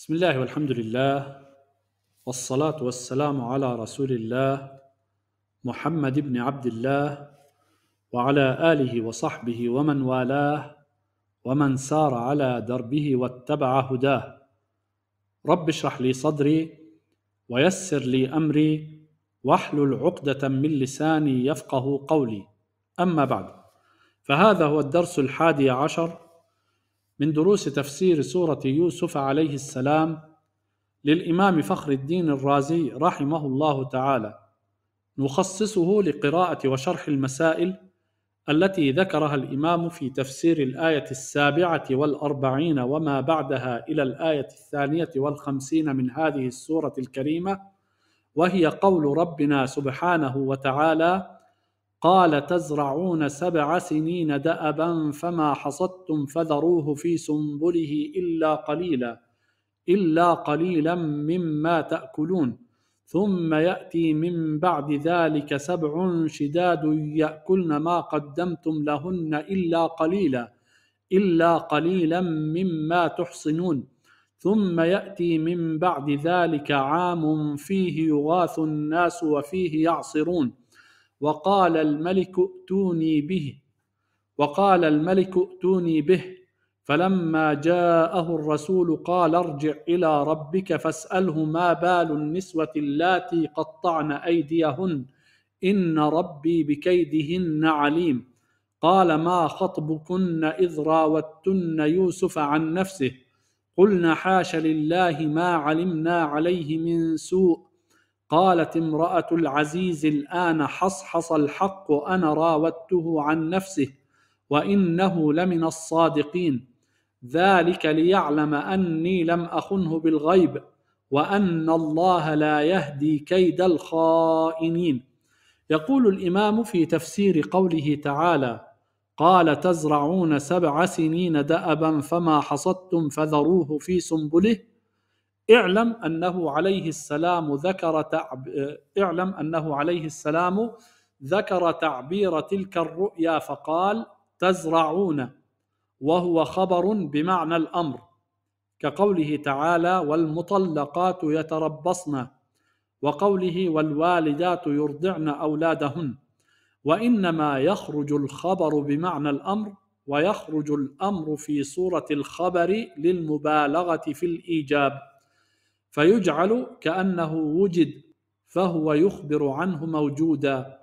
بسم الله والحمد لله والصلاة والسلام على رسول الله محمد بن عبد الله وعلى آله وصحبه ومن والاه ومن سار على دربه واتبع هداه رب اشرح لي صدري ويسر لي أمري واحلل عقدة من لساني يفقه قولي أما بعد فهذا هو الدرس الحادي عشر من دروس تفسير سورة يوسف عليه السلام للإمام فخر الدين الرازي رحمه الله تعالى نخصصه لقراءة وشرح المسائل التي ذكرها الإمام في تفسير الآية السابعة والأربعين وما بعدها إلى الآية الثانية والخمسين من هذه السورة الكريمة وهي قول ربنا سبحانه وتعالى قال تزرعون سبع سنين دأبا فما حصدتم فذروه في سنبله إلا قليلا إلا قليلا مما تأكلون ثم يأتي من بعد ذلك سبع شداد يأكلن ما قدمتم لهن إلا قليلا إلا قليلا مما تحصنون ثم يأتي من بعد ذلك عام فيه يغاث الناس وفيه يعصرون وقال الملك ائتوني به وقال الملك ائتوني به فلما جاءه الرسول قال ارجع الى ربك فاساله ما بال النسوه اللاتي قطعن ايديهن ان ربي بكيدهن عليم قال ما خطبكن اذ راوتن يوسف عن نفسه قلنا حاش لله ما علمنا عليه من سوء قالت امرأة العزيز الآن حصحص الحق أنا راودته عن نفسه وإنه لمن الصادقين ذلك ليعلم أني لم أخنه بالغيب وأن الله لا يهدي كيد الخائنين يقول الإمام في تفسير قوله تعالى قال تزرعون سبع سنين دأبا فما حصدتم فذروه في سنبله اعلم انه عليه السلام ذكر تعب... اعلم انه عليه السلام ذكر تعبير تلك الرؤيا فقال تزرعون وهو خبر بمعنى الامر كقوله تعالى والمطلقات يتربصن وقوله والوالدات يرضعن اولادهن وانما يخرج الخبر بمعنى الامر ويخرج الامر في صوره الخبر للمبالغه في الايجاب فيجعل كانه وجد فهو يخبر عنه موجودا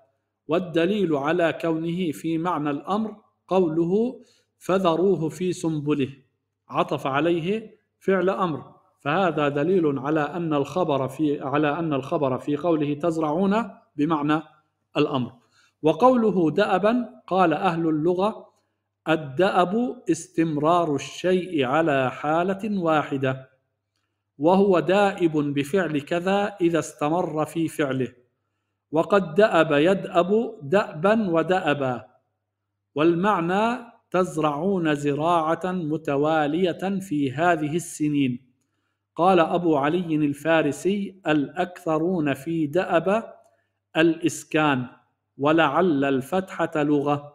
والدليل على كونه في معنى الامر قوله فذروه في سنبله عطف عليه فعل امر فهذا دليل على ان الخبر في على ان الخبر في قوله تزرعون بمعنى الامر وقوله دأبا قال اهل اللغه الدأب استمرار الشيء على حاله واحده وهو دائب بفعل كذا إذا استمر في فعله وقد دأب يدأب دأبا ودأبا والمعنى تزرعون زراعة متوالية في هذه السنين قال أبو علي الفارسي الأكثرون في دأب الإسكان ولعل الفتحة لغة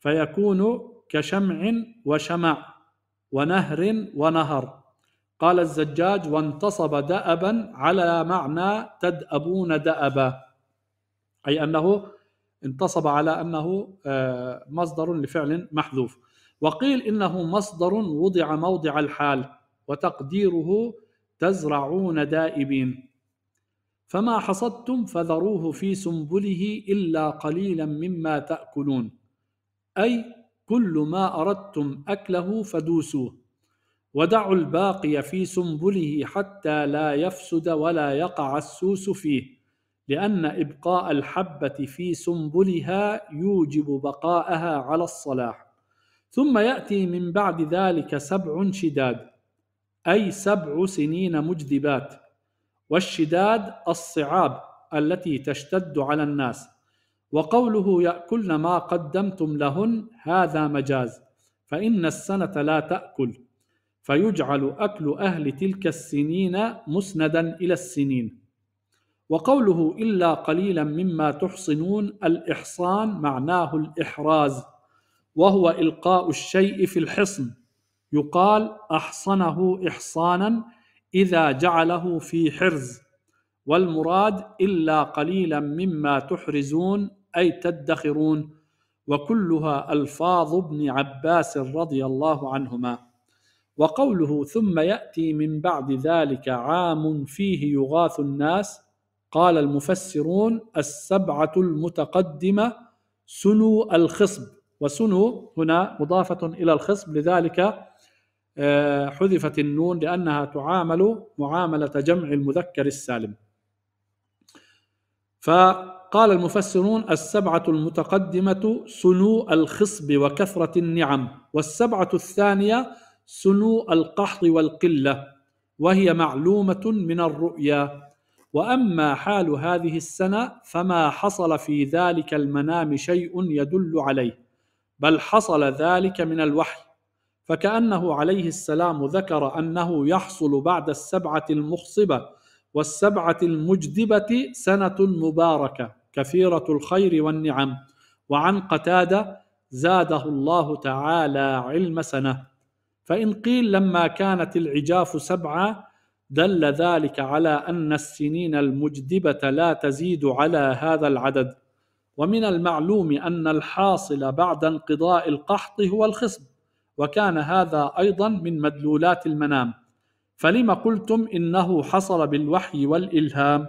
فيكون كشمع وشمع ونهر ونهر قال الزجاج وانتصب دأبا على معنى تدأبون دأبا أي أنه انتصب على أنه آه، مصدر لفعل محذوف وقيل إنه مصدر وضع موضع الحال وتقديره تزرعون دائبين فما حصدتم فذروه في سنبله إلا قليلا مما تأكلون أي كل ما أردتم أكله فدوسوه ودعوا الباقي في سنبله حتى لا يفسد ولا يقع السوس فيه لان ابقاء الحبه في سنبلها يوجب بقاءها على الصلاح ثم ياتي من بعد ذلك سبع شداد اي سبع سنين مجذبات والشداد الصعاب التي تشتد على الناس وقوله ياكلن ما قدمتم لهن هذا مجاز فان السنه لا تاكل فيجعل أكل أهل تلك السنين مسندا إلى السنين وقوله إلا قليلا مما تحصنون الإحصان معناه الإحراز وهو إلقاء الشيء في الحصن يقال أحصنه إحصانا إذا جعله في حرز والمراد إلا قليلا مما تحرزون أي تدخرون وكلها ألفاظ ابن عباس رضي الله عنهما وقوله ثم ياتي من بعد ذلك عام فيه يغاث الناس قال المفسرون السبعه المتقدمه سنو الخصب وسنو هنا مضافه الى الخصب لذلك آه، حذفت النون لانها تعامل معامله جمع المذكر السالم فقال المفسرون السبعه المتقدمه سنو الخصب وكثره النعم والسبعه الثانيه سنو القحط والقله وهي معلومه من الرؤيا واما حال هذه السنه فما حصل في ذلك المنام شيء يدل عليه بل حصل ذلك من الوحي فكانه عليه السلام ذكر انه يحصل بعد السبعه المخصبه والسبعه المجدبه سنه مباركه كثيره الخير والنعم وعن قتاده زاده الله تعالى علم سنه فإن قيل لما كانت العجاف سبعة دل ذلك على أن السنين المجدبة لا تزيد على هذا العدد ومن المعلوم أن الحاصل بعد انقضاء القحط هو الخصب وكان هذا أيضا من مدلولات المنام فلم قلتم إنه حصل بالوحي والإلهام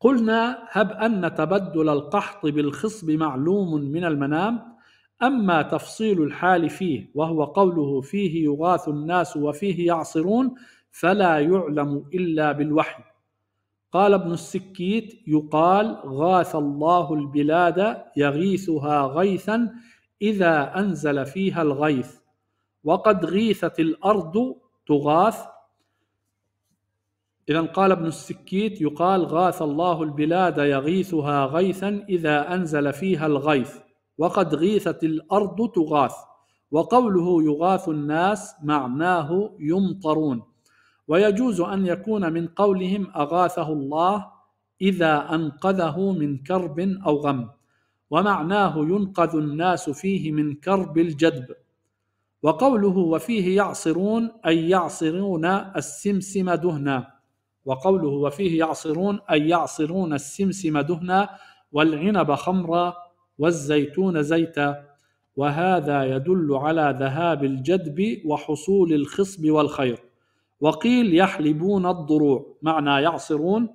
قلنا هب أن تبدل القحط بالخصب معلوم من المنام أما تفصيل الحال فيه وهو قوله فيه يغاث الناس وفيه يعصرون فلا يعلم إلا بالوحي قال ابن السكيت يقال غاث الله البلاد يغيثها غيثا إذا أنزل فيها الغيث وقد غيثت الأرض تغاث إذا قال ابن السكيت يقال غاث الله البلاد يغيثها غيثا إذا أنزل فيها الغيث وقد غيثت الارض تغاث وقوله يغاث الناس معناه يمطرون ويجوز ان يكون من قولهم اغاثه الله اذا انقذه من كرب او غم ومعناه ينقذ الناس فيه من كرب الجدب وقوله وفيه يعصرون اي يعصرون السمسم دهنا وقوله وفيه يعصرون اي يعصرون السمسم دهنا والعنب خمرا والزيتون زيتا وهذا يدل على ذهاب الجدب وحصول الخصب والخير وقيل يحلبون الضروع معنى يعصرون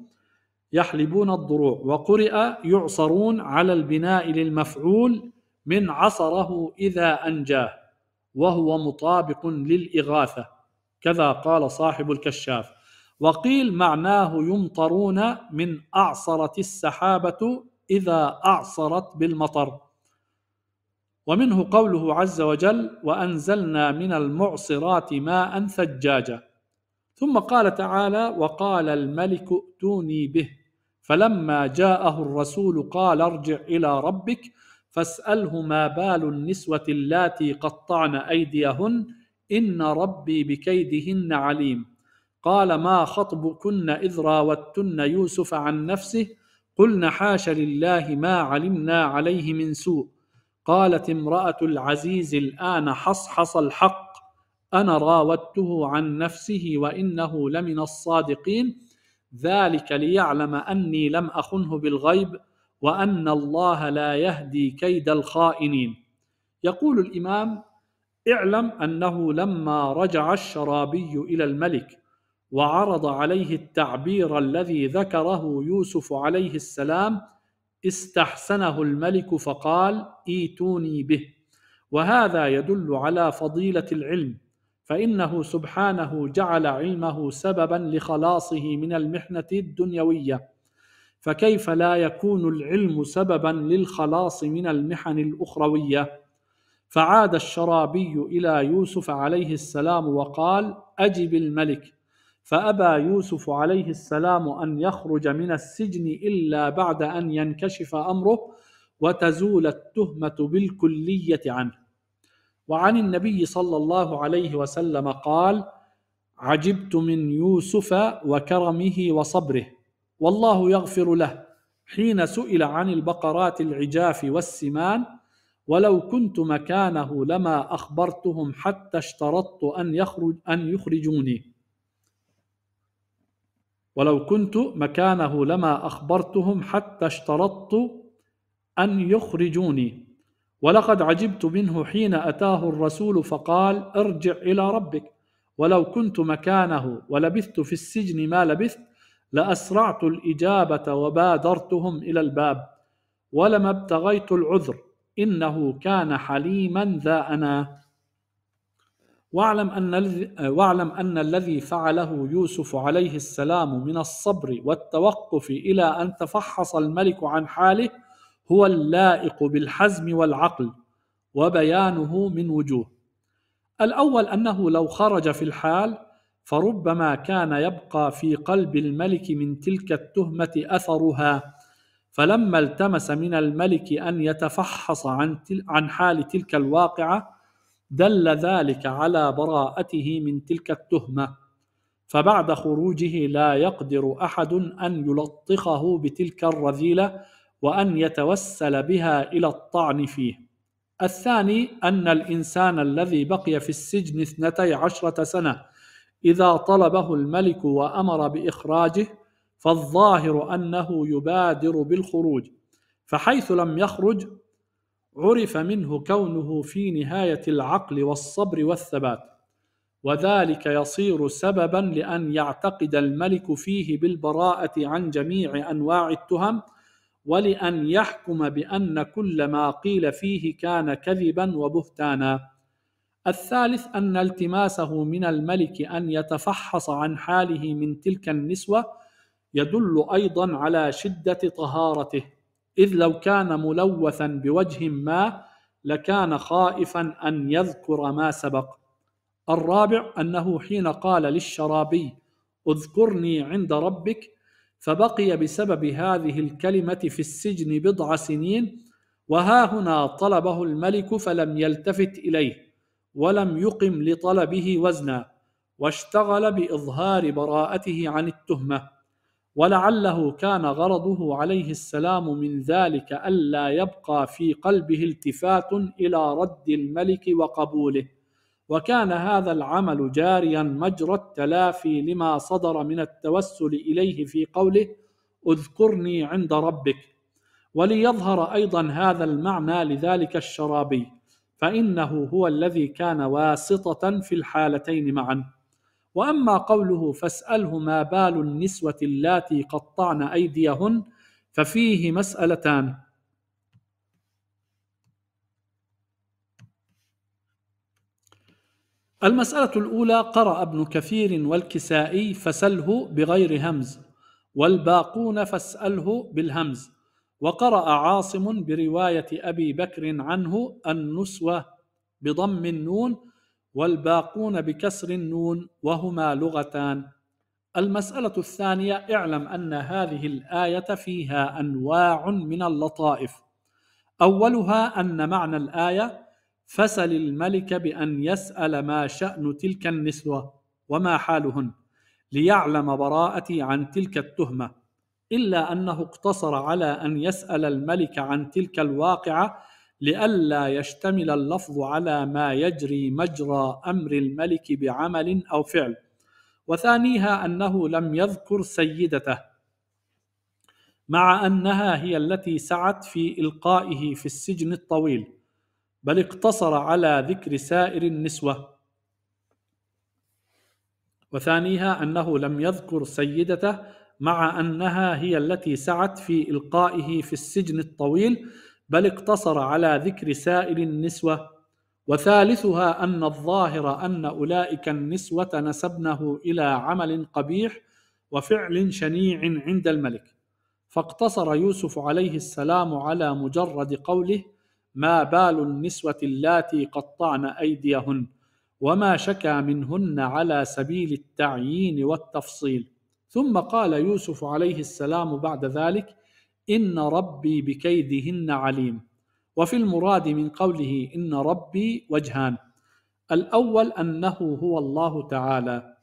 يحلبون الضروع وقرئ يعصرون على البناء للمفعول من عصره إذا أنجاه وهو مطابق للإغاثة كذا قال صاحب الكشاف وقيل معناه يمطرون من أعصرت السحابة إذا أعصرت بالمطر ومنه قوله عز وجل وأنزلنا من المعصرات ماء ثجاجا ثم قال تعالى وقال الملك ائتوني به فلما جاءه الرسول قال ارجع إلى ربك فاسأله ما بال النسوة اللاتي قطعن أيديهن إن ربي بكيدهن عليم قال ما خطبكن إذ راوتن يوسف عن نفسه قلنا حاش لله ما علمنا عليه من سوء قالت امراه العزيز الان حصحص الحق انا راودته عن نفسه وانه لمن الصادقين ذلك ليعلم اني لم اخنه بالغيب وان الله لا يهدي كيد الخائنين يقول الامام اعلم انه لما رجع الشرابي الى الملك وعرض عليه التعبير الذي ذكره يوسف عليه السلام استحسنه الملك فقال ايتوني به وهذا يدل على فضيله العلم فانه سبحانه جعل علمه سببا لخلاصه من المحنه الدنيويه فكيف لا يكون العلم سببا للخلاص من المحن الاخرويه فعاد الشرابي الى يوسف عليه السلام وقال اجب الملك فأبى يوسف عليه السلام أن يخرج من السجن إلا بعد أن ينكشف أمره وتزول التهمة بالكلية عنه وعن النبي صلى الله عليه وسلم قال عجبت من يوسف وكرمه وصبره والله يغفر له حين سئل عن البقرات العجاف والسمان ولو كنت مكانه لما أخبرتهم حتى اشترطت أن, يخرج أن يخرجوني ولو كنت مكانه لما أخبرتهم حتى اشترطت أن يخرجوني ولقد عجبت منه حين أتاه الرسول فقال ارجع إلى ربك ولو كنت مكانه ولبثت في السجن ما لبثت لأسرعت الإجابة وبادرتهم إلى الباب ولما ابتغيت العذر إنه كان حليما ذا أنا واعلم أن, واعلم أن الذي فعله يوسف عليه السلام من الصبر والتوقف إلى أن تفحص الملك عن حاله هو اللائق بالحزم والعقل وبيانه من وجوه الأول أنه لو خرج في الحال فربما كان يبقى في قلب الملك من تلك التهمة أثرها فلما التمس من الملك أن يتفحص عن, عن حال تلك الواقعة دل ذلك على براءته من تلك التهمه فبعد خروجه لا يقدر احد ان يلطخه بتلك الرذيله وان يتوسل بها الى الطعن فيه الثاني ان الانسان الذي بقي في السجن اثنتي عشره سنه اذا طلبه الملك وامر باخراجه فالظاهر انه يبادر بالخروج فحيث لم يخرج عرف منه كونه في نهايه العقل والصبر والثبات وذلك يصير سببا لان يعتقد الملك فيه بالبراءه عن جميع انواع التهم ولان يحكم بان كل ما قيل فيه كان كذبا وبهتانا الثالث ان التماسه من الملك ان يتفحص عن حاله من تلك النسوه يدل ايضا على شده طهارته إذ لو كان ملوثا بوجه ما لكان خائفا أن يذكر ما سبق الرابع أنه حين قال للشرابي اذكرني عند ربك فبقي بسبب هذه الكلمة في السجن بضع سنين وها هنا طلبه الملك فلم يلتفت إليه ولم يقم لطلبه وزنا واشتغل بإظهار براءته عن التهمة ولعله كان غرضه عليه السلام من ذلك الا يبقى في قلبه التفات الى رد الملك وقبوله وكان هذا العمل جاريا مجرى التلافي لما صدر من التوسل اليه في قوله اذكرني عند ربك وليظهر ايضا هذا المعنى لذلك الشرابي فانه هو الذي كان واسطه في الحالتين معا واما قوله فاساله ما بال النسوه اللاتي قطعن ايديهن ففيه مسالتان المساله الاولى قرا ابن كثير والكسائي فسله بغير همز والباقون فاساله بالهمز وقرا عاصم بروايه ابي بكر عنه النسوه بضم النون والباقون بكسر النون وهما لغتان المساله الثانيه اعلم ان هذه الايه فيها انواع من اللطائف اولها ان معنى الايه فسل الملك بان يسال ما شان تلك النسوه وما حالهن ليعلم براءتي عن تلك التهمه الا انه اقتصر على ان يسال الملك عن تلك الواقعه لئلا يشتمل اللفظ على ما يجري مجرى امر الملك بعمل او فعل وثانيها انه لم يذكر سيدته مع انها هي التي سعت في القائه في السجن الطويل بل اقتصر على ذكر سائر النسوه وثانيها انه لم يذكر سيدته مع انها هي التي سعت في القائه في السجن الطويل بل اقتصر على ذكر سائل النسوة وثالثها أن الظاهر أن أولئك النسوة نسبنه إلى عمل قبيح وفعل شنيع عند الملك فاقتصر يوسف عليه السلام على مجرد قوله ما بال النسوة اللاتي قطعن أيديهن وما شكا منهن على سبيل التعيين والتفصيل ثم قال يوسف عليه السلام بعد ذلك إن ربي بكيدهن عليم وفي المراد من قوله إن ربي وجهان الأول أنه هو الله تعالى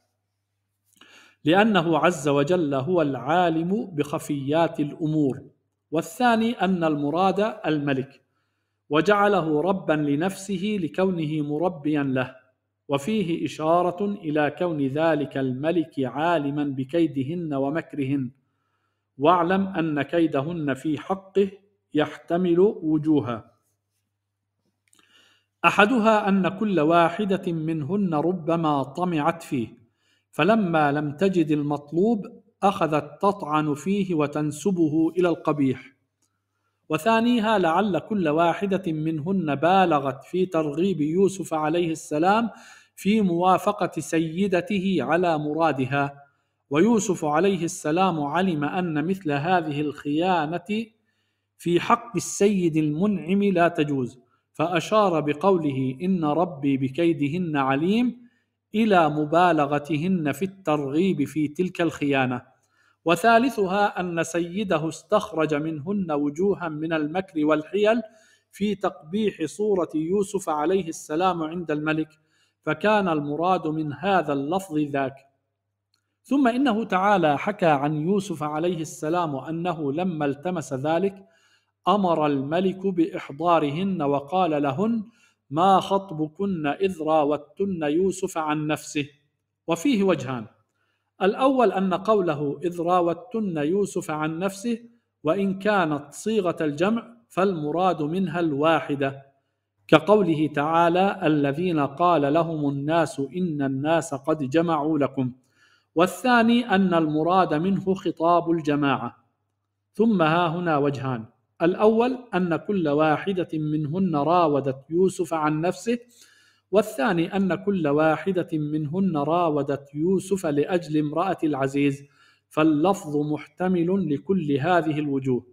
لأنه عز وجل هو العالم بخفيات الأمور والثاني أن المراد الملك وجعله ربا لنفسه لكونه مربيا له وفيه إشارة إلى كون ذلك الملك عالما بكيدهن ومكرهن واعلم أن كيدهن في حقه يحتمل وجوها أحدها أن كل واحدة منهن ربما طمعت فيه فلما لم تجد المطلوب أخذت تطعن فيه وتنسبه إلى القبيح وثانيها لعل كل واحدة منهن بالغت في ترغيب يوسف عليه السلام في موافقة سيدته على مرادها ويوسف عليه السلام علم ان مثل هذه الخيانه في حق السيد المنعم لا تجوز فاشار بقوله ان ربي بكيدهن عليم الى مبالغتهن في الترغيب في تلك الخيانه وثالثها ان سيده استخرج منهن وجوها من المكر والحيل في تقبيح صوره يوسف عليه السلام عند الملك فكان المراد من هذا اللفظ ذاك ثم إنه تعالى حكى عن يوسف عليه السلام أنه لما التمس ذلك أمر الملك بإحضارهن وقال لهن ما خطبكن إذ راوتن يوسف عن نفسه وفيه وجهان الأول أن قوله إذ راوتن يوسف عن نفسه وإن كانت صيغة الجمع فالمراد منها الواحدة كقوله تعالى الذين قال لهم الناس إن الناس قد جمعوا لكم والثاني أن المراد منه خطاب الجماعة ثم ها هنا وجهان الأول أن كل واحدة منهن راودت يوسف عن نفسه والثاني أن كل واحدة منهن راودت يوسف لأجل امرأة العزيز فاللفظ محتمل لكل هذه الوجوه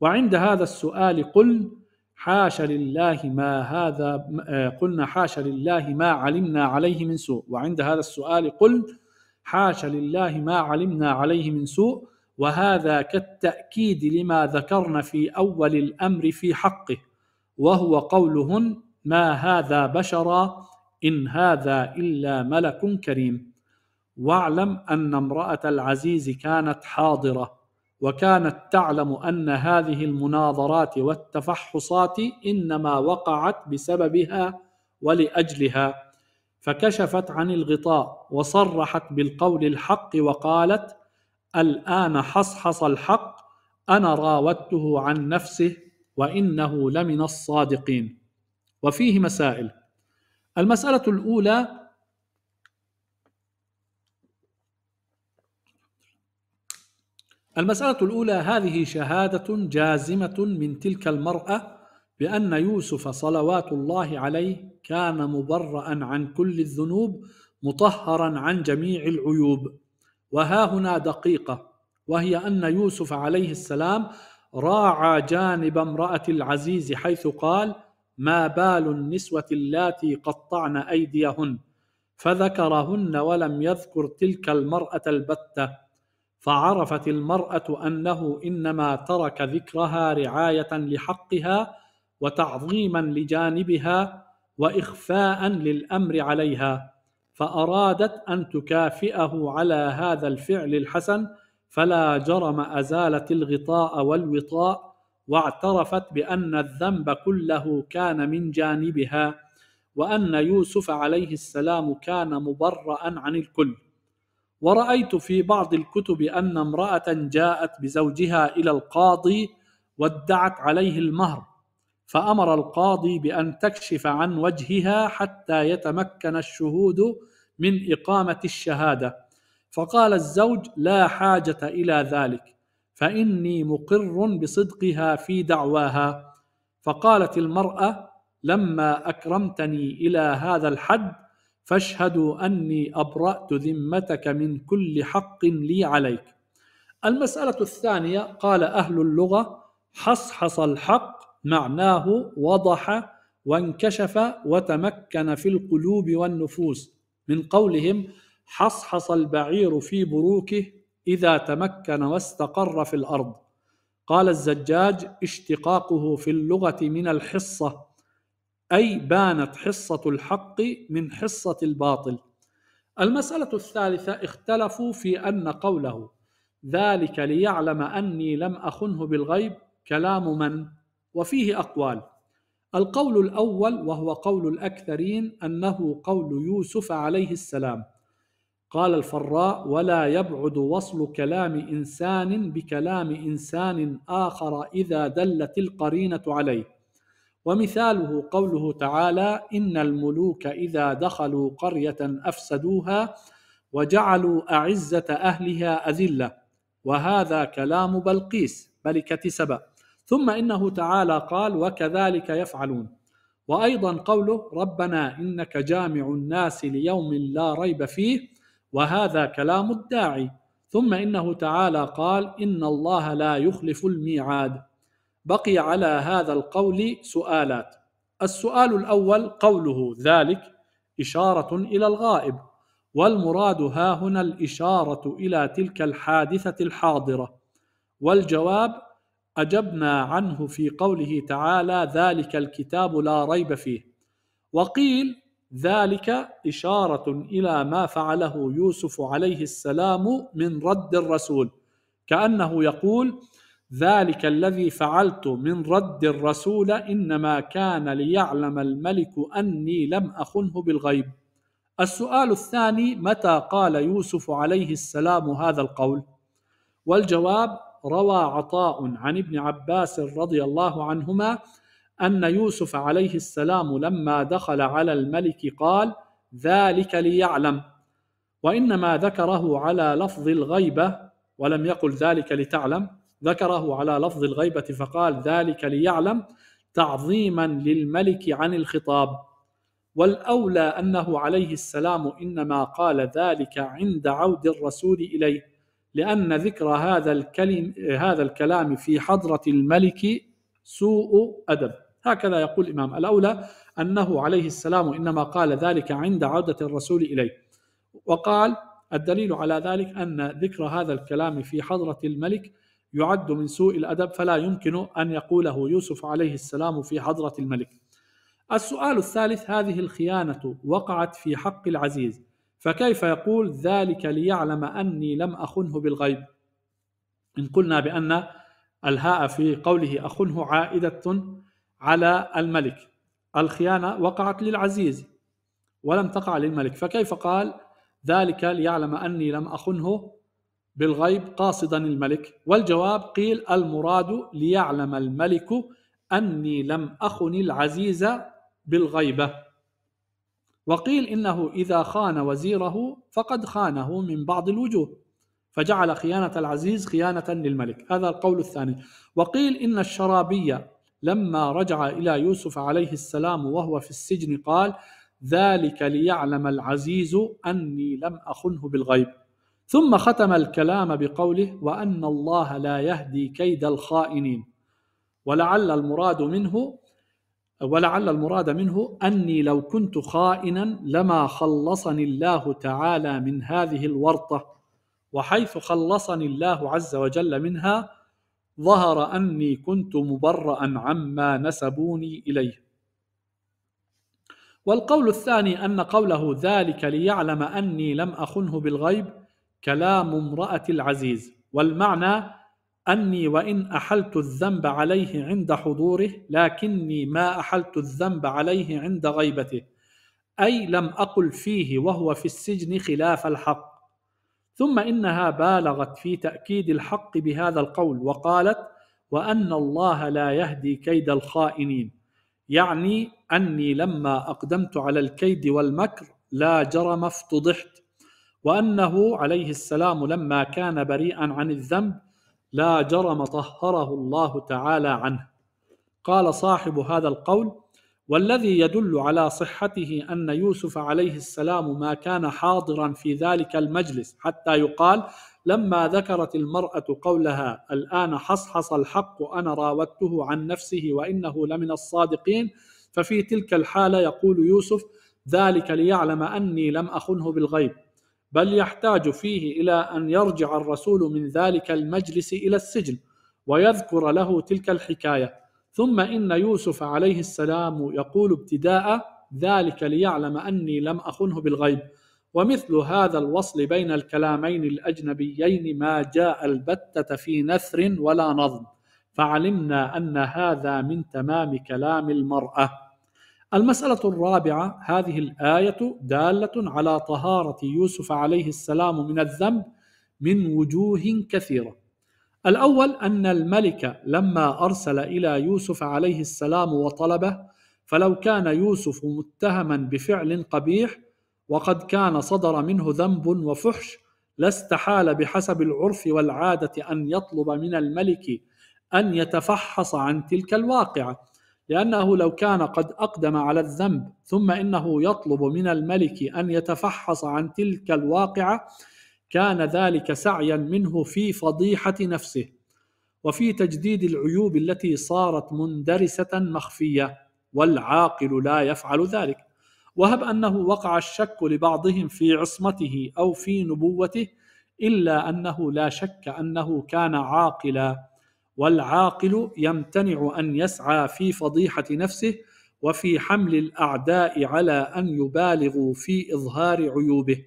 وعند هذا السؤال قل حاش لله ما هذا آه، قلنا حاش لله ما علمنا عليه من سوء وعند هذا السؤال قل حاشا لله ما علمنا عليه من سوء وهذا كالتأكيد لما ذكرنا في أول الأمر في حقه وهو قولهن ما هذا بشرا إن هذا إلا ملك كريم واعلم أن امرأة العزيز كانت حاضرة وكانت تعلم أن هذه المناظرات والتفحصات إنما وقعت بسببها ولأجلها فكشفت عن الغطاء وصرحت بالقول الحق وقالت الان حصحص الحق انا راودته عن نفسه وانه لمن الصادقين وفيه مسائل المساله الاولى المساله الاولى هذه شهاده جازمه من تلك المراه بان يوسف صلوات الله عليه كان مبرا عن كل الذنوب مطهرا عن جميع العيوب وها هنا دقيقه وهي ان يوسف عليه السلام راعى جانب امراه العزيز حيث قال ما بال النسوه اللاتي قطعن ايديهن فذكرهن ولم يذكر تلك المراه البته فعرفت المراه انه انما ترك ذكرها رعايه لحقها وتعظيما لجانبها واخفاء للامر عليها فأرادت أن تكافئه على هذا الفعل الحسن فلا جرم أزالت الغطاء والوطاء واعترفت بأن الذنب كله كان من جانبها وأن يوسف عليه السلام كان مبرأ عن الكل ورأيت في بعض الكتب أن امرأة جاءت بزوجها إلى القاضي وادعت عليه المهر فامر القاضي بان تكشف عن وجهها حتى يتمكن الشهود من اقامه الشهاده فقال الزوج لا حاجه الى ذلك فاني مقر بصدقها في دعواها فقالت المراه لما اكرمتني الى هذا الحد فاشهدوا اني ابرات ذمتك من كل حق لي عليك المساله الثانيه قال اهل اللغه حصحص الحق معناه وضح وانكشف وتمكن في القلوب والنفوس من قولهم حصحص البعير في بروكه اذا تمكن واستقر في الارض قال الزجاج اشتقاقه في اللغه من الحصه اي بانت حصه الحق من حصه الباطل المساله الثالثه اختلفوا في ان قوله ذلك ليعلم اني لم اخنه بالغيب كلام من وفيه أقوال القول الأول وهو قول الأكثرين أنه قول يوسف عليه السلام قال الفراء ولا يبعد وصل كلام إنسان بكلام إنسان آخر إذا دلت القرينة عليه ومثاله قوله تعالى إن الملوك إذا دخلوا قرية أفسدوها وجعلوا أعزة أهلها أذلة وهذا كلام بلقيس ملكة سبأ ثم انه تعالى قال وكذلك يفعلون وايضا قوله ربنا انك جامع الناس ليوم لا ريب فيه وهذا كلام الداعي ثم انه تعالى قال ان الله لا يخلف الميعاد بقي على هذا القول سؤالات السؤال الاول قوله ذلك اشاره الى الغائب والمراد ها هنا الاشاره الى تلك الحادثه الحاضره والجواب أجبنا عنه في قوله تعالى ذلك الكتاب لا ريب فيه وقيل ذلك إشارة إلى ما فعله يوسف عليه السلام من رد الرسول كأنه يقول ذلك الذي فعلت من رد الرسول إنما كان ليعلم الملك أني لم أخنه بالغيب السؤال الثاني متى قال يوسف عليه السلام هذا القول والجواب روى عطاء عن ابن عباس رضي الله عنهما ان يوسف عليه السلام لما دخل على الملك قال ذلك ليعلم وانما ذكره على لفظ الغيبه ولم يقل ذلك لتعلم ذكره على لفظ الغيبه فقال ذلك ليعلم تعظيما للملك عن الخطاب والاولى انه عليه السلام انما قال ذلك عند عود الرسول اليه لأن ذكر هذا الكلم هذا الكلام في حضرة الملك سوء أدب هكذا يقول الإمام الأولى أنه عليه السلام إنما قال ذلك عند عودة الرسول إليه وقال الدليل على ذلك أن ذكر هذا الكلام في حضرة الملك يعد من سوء الأدب فلا يمكن أن يقوله يوسف عليه السلام في حضرة الملك السؤال الثالث هذه الخيانة وقعت في حق العزيز فكيف يقول ذلك ليعلم أني لم أخنه بالغيب إن قلنا بأن الهاء في قوله أخنه عائدة على الملك الخيانة وقعت للعزيز ولم تقع للملك فكيف قال ذلك ليعلم أني لم أخنه بالغيب قاصدا الملك والجواب قيل المراد ليعلم الملك أني لم أخن العزيز بالغيبة وقيل إنه إذا خان وزيره فقد خانه من بعض الوجوه فجعل خيانة العزيز خيانة للملك هذا القول الثاني وقيل إن الشرابية لما رجع إلى يوسف عليه السلام وهو في السجن قال ذلك ليعلم العزيز أني لم أخنه بالغيب ثم ختم الكلام بقوله وأن الله لا يهدي كيد الخائنين ولعل المراد منه ولعل المراد منه أني لو كنت خائنا لما خلصني الله تعالى من هذه الورطة وحيث خلصني الله عز وجل منها ظهر أني كنت مبرأ عما نسبوني إليه والقول الثاني أن قوله ذلك ليعلم أني لم أخنه بالغيب كلام امرأة العزيز والمعنى أني وإن أحلت الذنب عليه عند حضوره لكني ما أحلت الذنب عليه عند غيبته أي لم أقل فيه وهو في السجن خلاف الحق ثم إنها بالغت في تأكيد الحق بهذا القول وقالت وأن الله لا يهدي كيد الخائنين يعني أني لما أقدمت على الكيد والمكر لا جرم افتضحت وأنه عليه السلام لما كان بريئا عن الذنب لا جرم طهره الله تعالى عنه قال صاحب هذا القول والذي يدل على صحته ان يوسف عليه السلام ما كان حاضرا في ذلك المجلس حتى يقال لما ذكرت المراه قولها الان حصحص الحق انا راودته عن نفسه وانه لمن الصادقين ففي تلك الحاله يقول يوسف ذلك ليعلم اني لم اخنه بالغيب بل يحتاج فيه الى ان يرجع الرسول من ذلك المجلس الى السجن ويذكر له تلك الحكايه ثم ان يوسف عليه السلام يقول ابتداء ذلك ليعلم اني لم اخنه بالغيب ومثل هذا الوصل بين الكلامين الاجنبيين ما جاء البته في نثر ولا نظم فعلمنا ان هذا من تمام كلام المراه المسألة الرابعة هذه الآية دالة على طهارة يوسف عليه السلام من الذنب من وجوه كثيرة. الأول أن الملك لما أرسل إلى يوسف عليه السلام وطلبه فلو كان يوسف متهما بفعل قبيح وقد كان صدر منه ذنب وفحش لاستحال بحسب العرف والعادة أن يطلب من الملك أن يتفحص عن تلك الواقعة لأنه لو كان قد أقدم على الذنب ثم إنه يطلب من الملك أن يتفحص عن تلك الواقعة كان ذلك سعيا منه في فضيحة نفسه وفي تجديد العيوب التي صارت مندرسة مخفية والعاقل لا يفعل ذلك وهب أنه وقع الشك لبعضهم في عصمته أو في نبوته إلا أنه لا شك أنه كان عاقلا والعاقل يمتنع ان يسعى في فضيحه نفسه وفي حمل الاعداء على ان يبالغوا في اظهار عيوبه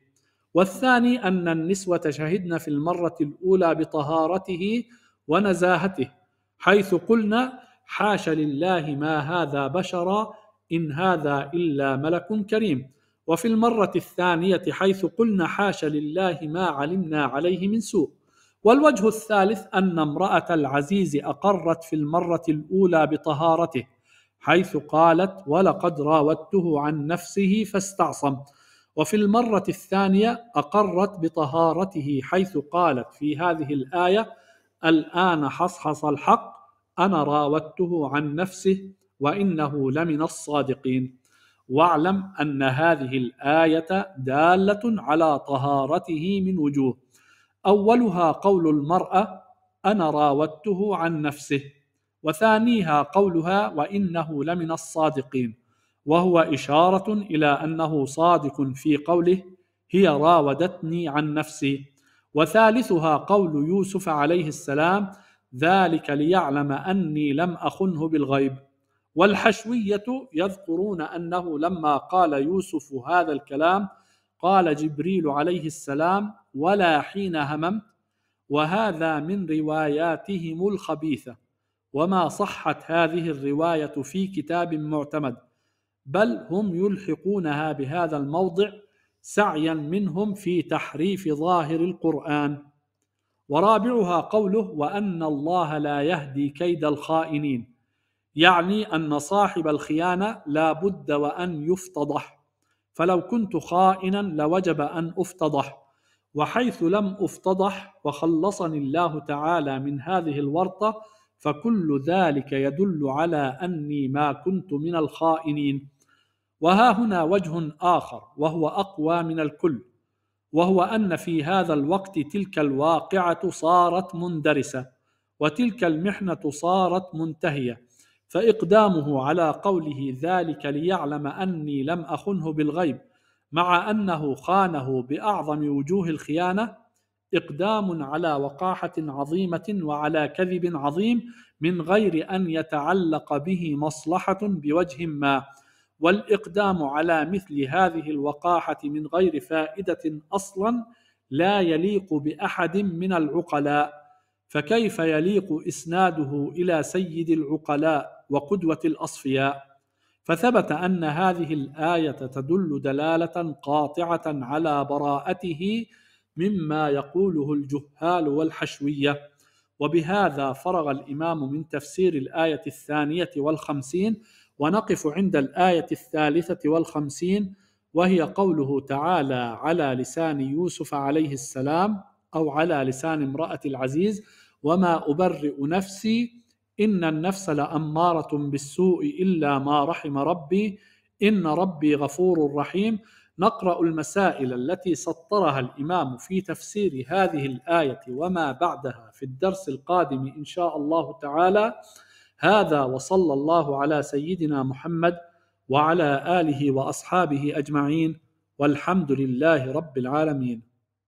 والثاني ان النسوه شهدن في المره الاولى بطهارته ونزاهته حيث قلنا حاش لله ما هذا بشرا ان هذا الا ملك كريم وفي المره الثانيه حيث قلنا حاش لله ما علمنا عليه من سوء والوجه الثالث أن امرأة العزيز أقرت في المرة الأولى بطهارته حيث قالت ولقد راودته عن نفسه فاستعصم وفي المرة الثانية أقرت بطهارته حيث قالت في هذه الآية الآن حصحص الحق أنا راودته عن نفسه وإنه لمن الصادقين واعلم أن هذه الآية دالة على طهارته من وجوه اولها قول المراه انا راودته عن نفسه وثانيها قولها وانه لمن الصادقين وهو اشاره الى انه صادق في قوله هي راودتني عن نفسي وثالثها قول يوسف عليه السلام ذلك ليعلم اني لم اخنه بالغيب والحشويه يذكرون انه لما قال يوسف هذا الكلام قال جبريل عليه السلام ولا حين هممت وهذا من رواياتهم الخبيثه وما صحت هذه الروايه في كتاب معتمد بل هم يلحقونها بهذا الموضع سعيا منهم في تحريف ظاهر القران ورابعها قوله وان الله لا يهدي كيد الخائنين يعني ان صاحب الخيانه لا بد وان يفتضح فلو كنت خائنا لوجب أن أفتضح وحيث لم أفتضح وخلصني الله تعالى من هذه الورطة فكل ذلك يدل على أني ما كنت من الخائنين وها هنا وجه آخر وهو أقوى من الكل وهو أن في هذا الوقت تلك الواقعة صارت مندرسة وتلك المحنة صارت منتهية فإقدامه على قوله ذلك ليعلم أني لم أخنه بالغيب مع أنه خانه بأعظم وجوه الخيانة إقدام على وقاحة عظيمة وعلى كذب عظيم من غير أن يتعلق به مصلحة بوجه ما والإقدام على مثل هذه الوقاحة من غير فائدة أصلا لا يليق بأحد من العقلاء فكيف يليق إسناده إلى سيد العقلاء وقدوة الأصفياء فثبت أن هذه الآية تدل دلالة قاطعة على براءته مما يقوله الجهال والحشوية وبهذا فرغ الإمام من تفسير الآية الثانية والخمسين ونقف عند الآية الثالثة والخمسين وهي قوله تعالى على لسان يوسف عليه السلام أو على لسان امرأة العزيز وما أبرئ نفسي إن النفس لأمارة بالسوء إلا ما رحم ربي إن ربي غفور رحيم نقرأ المسائل التي سطرها الإمام في تفسير هذه الآية وما بعدها في الدرس القادم إن شاء الله تعالى هذا وصلى الله على سيدنا محمد وعلى آله وأصحابه أجمعين والحمد لله رب العالمين